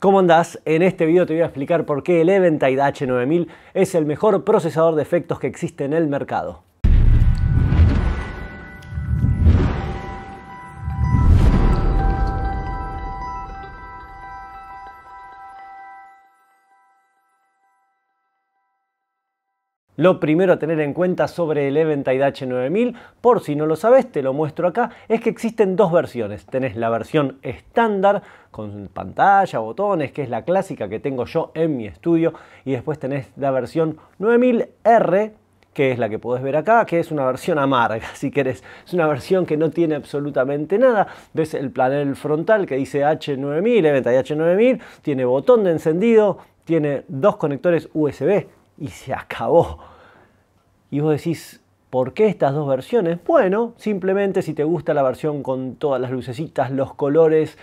¿Cómo andás? En este video te voy a explicar por qué el Eventide H9000 es el mejor procesador de efectos que existe en el mercado. Lo primero a tener en cuenta sobre el Eventide H9000, por si no lo sabes, te lo muestro acá, es que existen dos versiones. Tenés la versión estándar con pantalla, botones, que es la clásica que tengo yo en mi estudio, y después tenés la versión 9000R, que es la que podés ver acá, que es una versión amarga, si querés. Es una versión que no tiene absolutamente nada. Ves el panel frontal que dice H9000, Eventide H9000, tiene botón de encendido, tiene dos conectores USB y se acabó. Y vos decís, ¿por qué estas dos versiones? Bueno, simplemente si te gusta la versión con todas las lucecitas, los colores,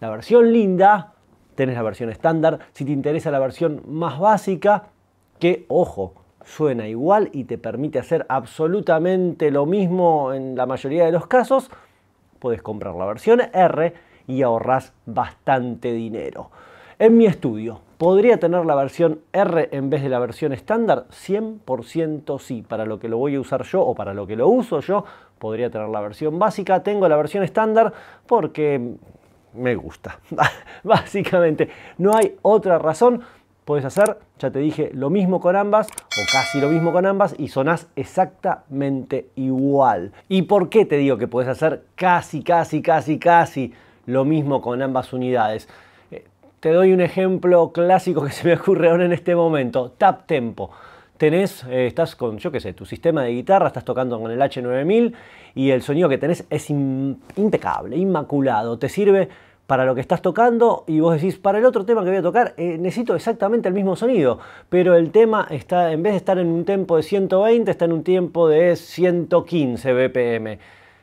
la versión linda, tenés la versión estándar. Si te interesa la versión más básica, que ojo, suena igual y te permite hacer absolutamente lo mismo en la mayoría de los casos, puedes comprar la versión R y ahorras bastante dinero. En mi estudio, ¿podría tener la versión R en vez de la versión estándar? 100% sí, para lo que lo voy a usar yo o para lo que lo uso yo, podría tener la versión básica. Tengo la versión estándar porque me gusta. Básicamente, no hay otra razón. Puedes hacer, ya te dije, lo mismo con ambas o casi lo mismo con ambas y sonás exactamente igual. ¿Y por qué te digo que puedes hacer casi, casi, casi, casi lo mismo con ambas unidades? Te doy un ejemplo clásico que se me ocurre ahora en este momento, tap tempo. Tenés, eh, estás con, yo qué sé, tu sistema de guitarra, estás tocando con el H9000 y el sonido que tenés es impecable, inmaculado, te sirve para lo que estás tocando y vos decís, para el otro tema que voy a tocar eh, necesito exactamente el mismo sonido, pero el tema está, en vez de estar en un tempo de 120, está en un tiempo de 115 BPM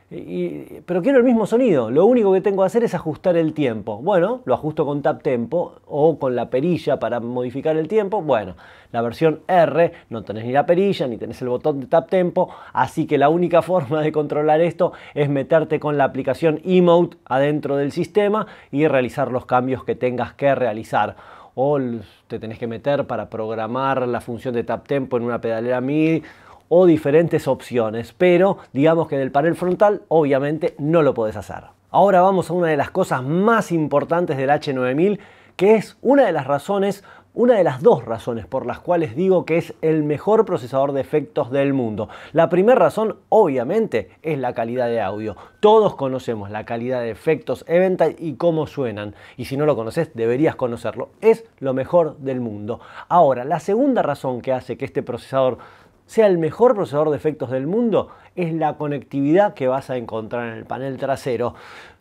pero quiero el mismo sonido, lo único que tengo que hacer es ajustar el tiempo. Bueno, lo ajusto con tap tempo o con la perilla para modificar el tiempo. Bueno, la versión R no tenés ni la perilla ni tenés el botón de tap tempo, así que la única forma de controlar esto es meterte con la aplicación Emote adentro del sistema y realizar los cambios que tengas que realizar o te tenés que meter para programar la función de tap tempo en una pedalera MIDI o diferentes opciones, pero digamos que en el panel frontal obviamente no lo podés hacer. Ahora vamos a una de las cosas más importantes del H9000, que es una de las razones, una de las dos razones por las cuales digo que es el mejor procesador de efectos del mundo. La primera razón, obviamente, es la calidad de audio. Todos conocemos la calidad de efectos Eventide y cómo suenan. Y si no lo conoces, deberías conocerlo. Es lo mejor del mundo. Ahora, la segunda razón que hace que este procesador sea el mejor procesador de efectos del mundo, es la conectividad que vas a encontrar en el panel trasero.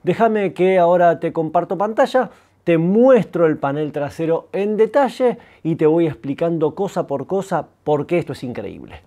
Déjame que ahora te comparto pantalla, te muestro el panel trasero en detalle y te voy explicando cosa por cosa por qué esto es increíble.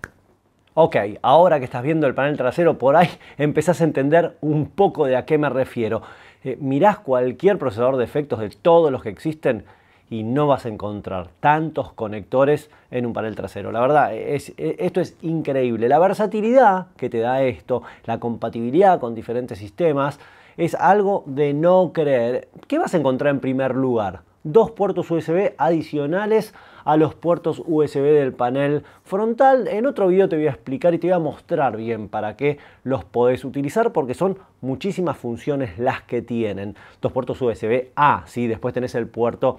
Ok, ahora que estás viendo el panel trasero, por ahí empezás a entender un poco de a qué me refiero. Eh, mirás cualquier procesador de efectos de todos los que existen y no vas a encontrar tantos conectores en un panel trasero. La verdad, es, e, esto es increíble. La versatilidad que te da esto, la compatibilidad con diferentes sistemas, es algo de no creer. ¿Qué vas a encontrar en primer lugar? Dos puertos USB adicionales a los puertos USB del panel frontal. En otro video te voy a explicar y te voy a mostrar bien para qué los podés utilizar porque son muchísimas funciones las que tienen. Dos puertos USB A, ¿sí? después tenés el puerto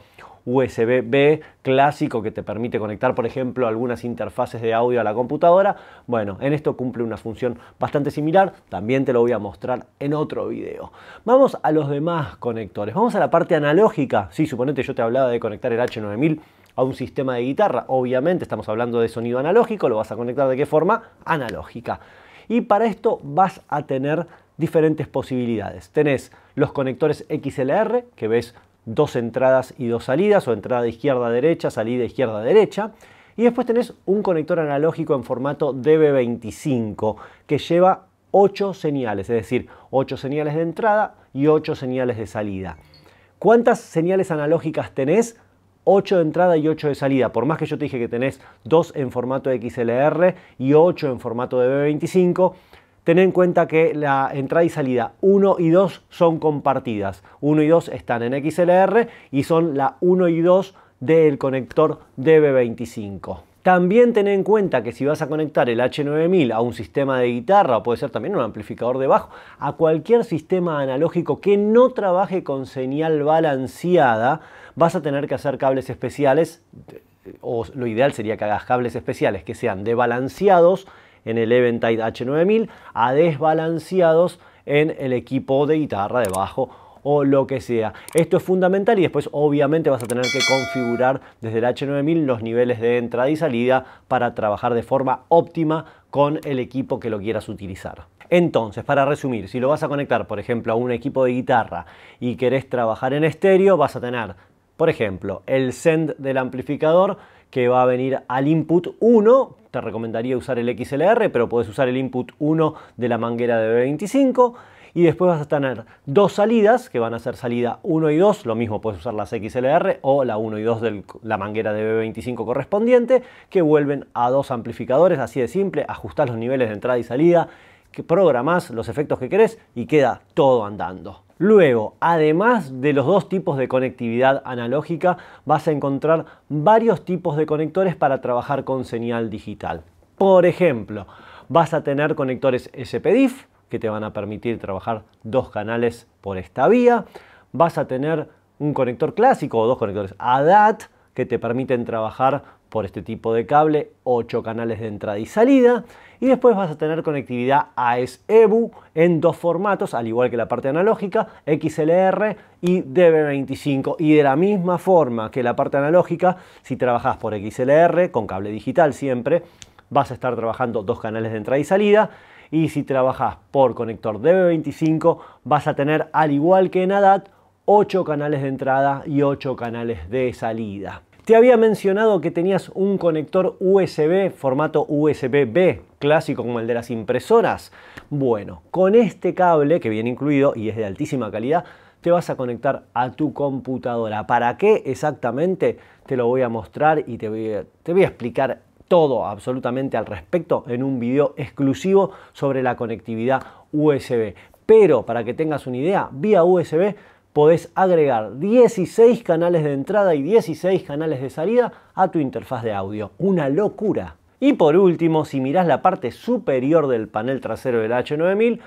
USB-B clásico que te permite conectar, por ejemplo, algunas interfaces de audio a la computadora. Bueno, en esto cumple una función bastante similar, también te lo voy a mostrar en otro video. Vamos a los demás conectores, vamos a la parte analógica. Sí, suponete yo te hablaba de conectar el H9000 a un sistema de guitarra. Obviamente estamos hablando de sonido analógico, lo vas a conectar de qué forma? Analógica. Y para esto vas a tener diferentes posibilidades. Tenés los conectores XLR, que ves dos entradas y dos salidas, o entrada izquierda-derecha, salida izquierda-derecha. Y después tenés un conector analógico en formato DB25 que lleva 8 señales, es decir, 8 señales de entrada y 8 señales de salida. ¿Cuántas señales analógicas tenés? 8 de entrada y 8 de salida. Por más que yo te dije que tenés 2 en formato XLR y 8 en formato de DB25, Ten en cuenta que la entrada y salida 1 y 2 son compartidas. 1 y 2 están en XLR y son la 1 y 2 del conector DB25. También ten en cuenta que si vas a conectar el H9000 a un sistema de guitarra o puede ser también un amplificador de bajo, a cualquier sistema analógico que no trabaje con señal balanceada, vas a tener que hacer cables especiales, o lo ideal sería que hagas cables especiales que sean de balanceados en el Eventide H9000 a desbalanceados en el equipo de guitarra, de bajo o lo que sea. Esto es fundamental y después obviamente vas a tener que configurar desde el H9000 los niveles de entrada y salida para trabajar de forma óptima con el equipo que lo quieras utilizar. Entonces, para resumir, si lo vas a conectar, por ejemplo, a un equipo de guitarra y querés trabajar en estéreo, vas a tener, por ejemplo, el send del amplificador que va a venir al input 1 te recomendaría usar el XLR, pero puedes usar el input 1 de la manguera de B25 y después vas a tener dos salidas que van a ser salida 1 y 2, lo mismo puedes usar las XLR o la 1 y 2 de la manguera de B25 correspondiente que vuelven a dos amplificadores, así de simple, ajustás los niveles de entrada y salida, programas los efectos que querés y queda todo andando. Luego, además de los dos tipos de conectividad analógica, vas a encontrar varios tipos de conectores para trabajar con señal digital. Por ejemplo, vas a tener conectores SPDIF que te van a permitir trabajar dos canales por esta vía. Vas a tener un conector clásico o dos conectores ADAT que te permiten trabajar por este tipo de cable ocho canales de entrada y salida y después vas a tener conectividad AES-EBU en dos formatos, al igual que la parte analógica, XLR y DB25. Y de la misma forma que la parte analógica, si trabajas por XLR, con cable digital siempre, vas a estar trabajando dos canales de entrada y salida. Y si trabajas por conector DB25, vas a tener, al igual que en ADAT, 8 canales de entrada y 8 canales de salida. Te había mencionado que tenías un conector USB formato USB-B, clásico como el de las impresoras. Bueno, con este cable que viene incluido y es de altísima calidad, te vas a conectar a tu computadora. ¿Para qué exactamente? Te lo voy a mostrar y te voy a, te voy a explicar todo absolutamente al respecto en un video exclusivo sobre la conectividad USB. Pero para que tengas una idea, vía USB podés agregar 16 canales de entrada y 16 canales de salida a tu interfaz de audio. Una locura. Y por último, si mirás la parte superior del panel trasero del H9000,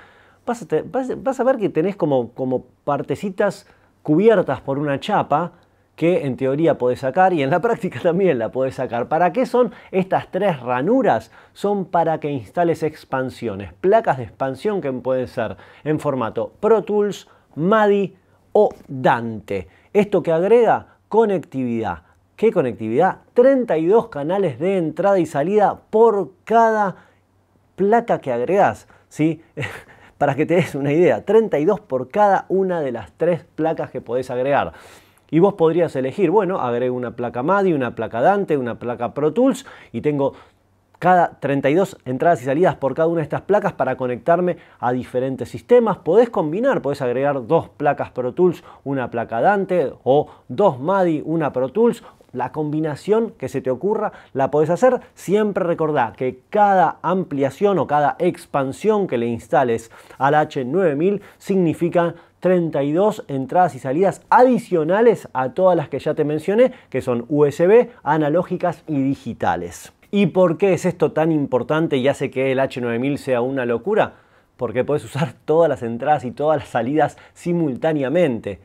vas a, ver que tenés como, como partecitas cubiertas por una chapa que en teoría podés sacar y en la práctica también la podés sacar. ¿Para qué son estas tres ranuras? Son para que instales expansiones, placas de expansión que pueden ser en formato Pro Tools, MADI, o Dante. Esto que agrega conectividad. ¿Qué conectividad? 32 canales de entrada y salida por cada placa que agregas. ¿sí? Para que te des una idea, 32 por cada una de las tres placas que podés agregar. Y vos podrías elegir, bueno, agrego una placa MADI, una placa Dante, una placa Pro Tools y tengo cada 32 entradas y salidas por cada una de estas placas para conectarme a diferentes sistemas. Podés combinar, podés agregar dos placas Pro Tools, una placa Dante o dos MADI, una Pro Tools. La combinación que se te ocurra la podés hacer. Siempre recordá que cada ampliación o cada expansión que le instales al H9000 significa 32 entradas y salidas adicionales a todas las que ya te mencioné, que son USB, analógicas y digitales. ¿Y por qué es esto tan importante y hace que el H9000 sea una locura? Porque puedes usar todas las entradas y todas las salidas simultáneamente.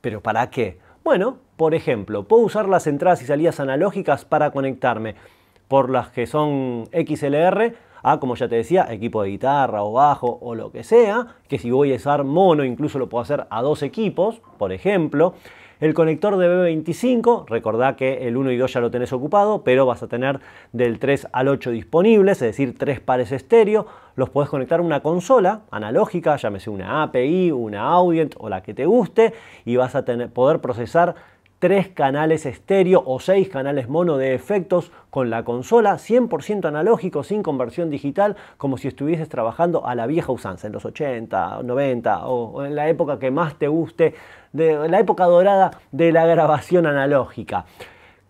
¿Pero para qué? Bueno, por ejemplo, puedo usar las entradas y salidas analógicas para conectarme por las que son XLR a, como ya te decía, equipo de guitarra o bajo o lo que sea, que si voy a usar mono incluso lo puedo hacer a dos equipos, por ejemplo. El conector de B25, recordá que el 1 y 2 ya lo tenés ocupado, pero vas a tener del 3 al 8 disponibles, es decir, tres pares estéreo. Los podés conectar a una consola analógica, llámese una API, una Audient o la que te guste, y vas a tener, poder procesar tres canales estéreo o seis canales mono de efectos con la consola, 100% analógico, sin conversión digital, como si estuvieses trabajando a la vieja usanza, en los 80, 90 o en la época que más te guste, de la época dorada de la grabación analógica.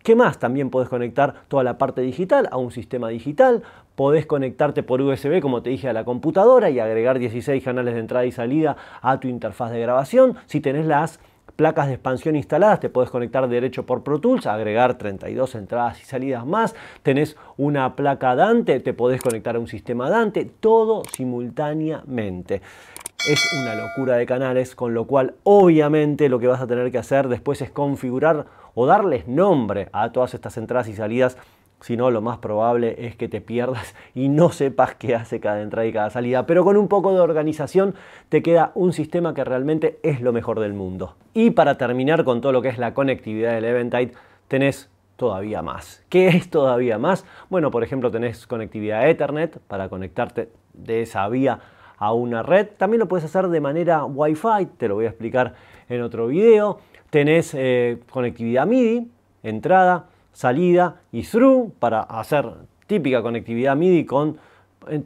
¿Qué más? También podés conectar toda la parte digital a un sistema digital. Podés conectarte por USB, como te dije, a la computadora y agregar 16 canales de entrada y salida a tu interfaz de grabación. Si tenés las placas de expansión instaladas, te puedes conectar derecho por Pro Tools, agregar 32 entradas y salidas más, tenés una placa Dante, te podés conectar a un sistema Dante, todo simultáneamente. Es una locura de canales, con lo cual obviamente lo que vas a tener que hacer después es configurar o darles nombre a todas estas entradas y salidas si no, lo más probable es que te pierdas y no sepas qué hace cada entrada y cada salida. Pero con un poco de organización te queda un sistema que realmente es lo mejor del mundo. Y para terminar con todo lo que es la conectividad del Eventide, tenés todavía más. ¿Qué es todavía más? Bueno, por ejemplo, tenés conectividad Ethernet para conectarte de esa vía a una red. También lo puedes hacer de manera Wi-Fi, te lo voy a explicar en otro video. Tenés eh, conectividad MIDI, entrada, salida y through para hacer típica conectividad MIDI con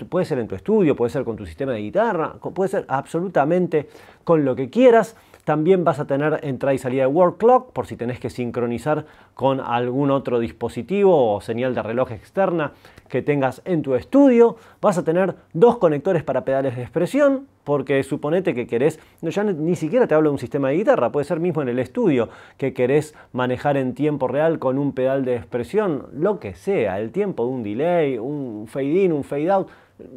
puede ser en tu estudio, puede ser con tu sistema de guitarra, puede ser absolutamente con lo que quieras. También vas a tener entrada y salida de Work Clock por si tenés que sincronizar con algún otro dispositivo o señal de reloj externa que tengas en tu estudio. Vas a tener dos conectores para pedales de expresión, porque suponete que querés, no, ya ni siquiera te hablo de un sistema de guitarra, puede ser mismo en el estudio, que querés manejar en tiempo real con un pedal de expresión, lo que sea, el tiempo de un delay, un fade in, un fade out,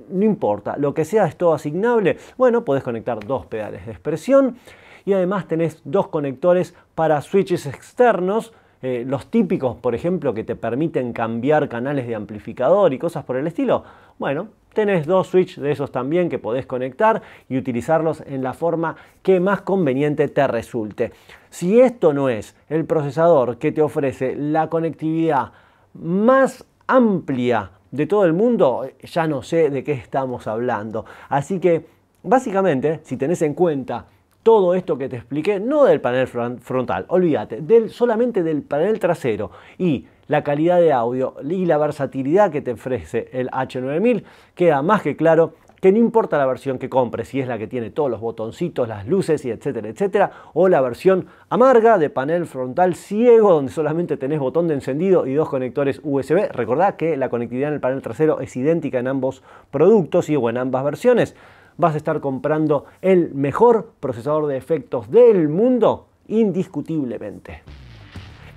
no importa, lo que sea es todo asignable. Bueno, podés conectar dos pedales de expresión y además tenés dos conectores para switches externos eh, los típicos, por ejemplo, que te permiten cambiar canales de amplificador y cosas por el estilo. Bueno, tenés dos switches de esos también que podés conectar y utilizarlos en la forma que más conveniente te resulte. Si esto no es el procesador que te ofrece la conectividad más amplia de todo el mundo, ya no sé de qué estamos hablando. Así que, básicamente, si tenés en cuenta todo esto que te expliqué, no del panel frontal, olvídate, del, solamente del panel trasero y la calidad de audio y la versatilidad que te ofrece el H9000, queda más que claro que no importa la versión que compres, si es la que tiene todos los botoncitos, las luces y etcétera, etcétera, o la versión amarga de panel frontal ciego donde solamente tenés botón de encendido y dos conectores USB. Recordad que la conectividad en el panel trasero es idéntica en ambos productos y en ambas versiones vas a estar comprando el mejor procesador de efectos del mundo indiscutiblemente.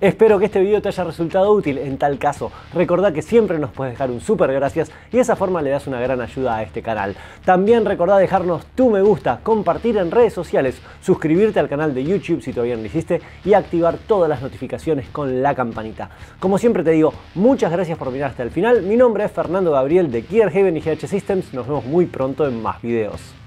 Espero que este video te haya resultado útil. En tal caso, recordá que siempre nos puedes dejar un súper gracias y de esa forma le das una gran ayuda a este canal. También recordá dejarnos tu me gusta, compartir en redes sociales, suscribirte al canal de YouTube si todavía no lo hiciste y activar todas las notificaciones con la campanita. Como siempre te digo, muchas gracias por mirar hasta el final. Mi nombre es Fernando Gabriel de Gear Heaven y GH Systems. Nos vemos muy pronto en más videos.